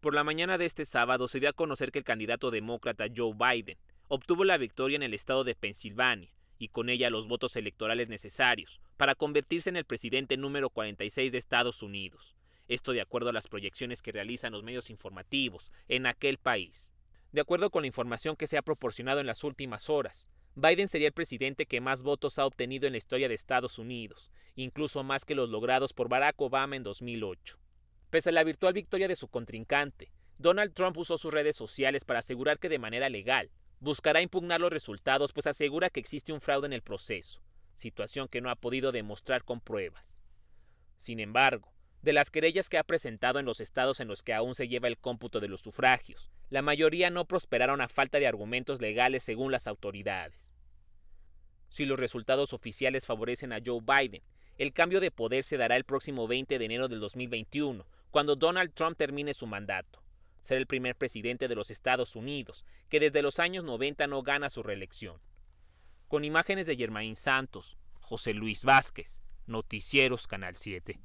Por la mañana de este sábado se dio a conocer que el candidato demócrata Joe Biden obtuvo la victoria en el estado de Pensilvania y con ella los votos electorales necesarios para convertirse en el presidente número 46 de Estados Unidos. Esto de acuerdo a las proyecciones que realizan los medios informativos en aquel país. De acuerdo con la información que se ha proporcionado en las últimas horas, Biden sería el presidente que más votos ha obtenido en la historia de Estados Unidos, incluso más que los logrados por Barack Obama en 2008. Pese a la virtual victoria de su contrincante, Donald Trump usó sus redes sociales para asegurar que de manera legal buscará impugnar los resultados, pues asegura que existe un fraude en el proceso, situación que no ha podido demostrar con pruebas. Sin embargo, de las querellas que ha presentado en los estados en los que aún se lleva el cómputo de los sufragios, la mayoría no prosperaron a falta de argumentos legales según las autoridades. Si los resultados oficiales favorecen a Joe Biden, el cambio de poder se dará el próximo 20 de enero del 2021, cuando Donald Trump termine su mandato. Será el primer presidente de los Estados Unidos que desde los años 90 no gana su reelección. Con imágenes de Germain Santos, José Luis Vázquez, Noticieros Canal 7.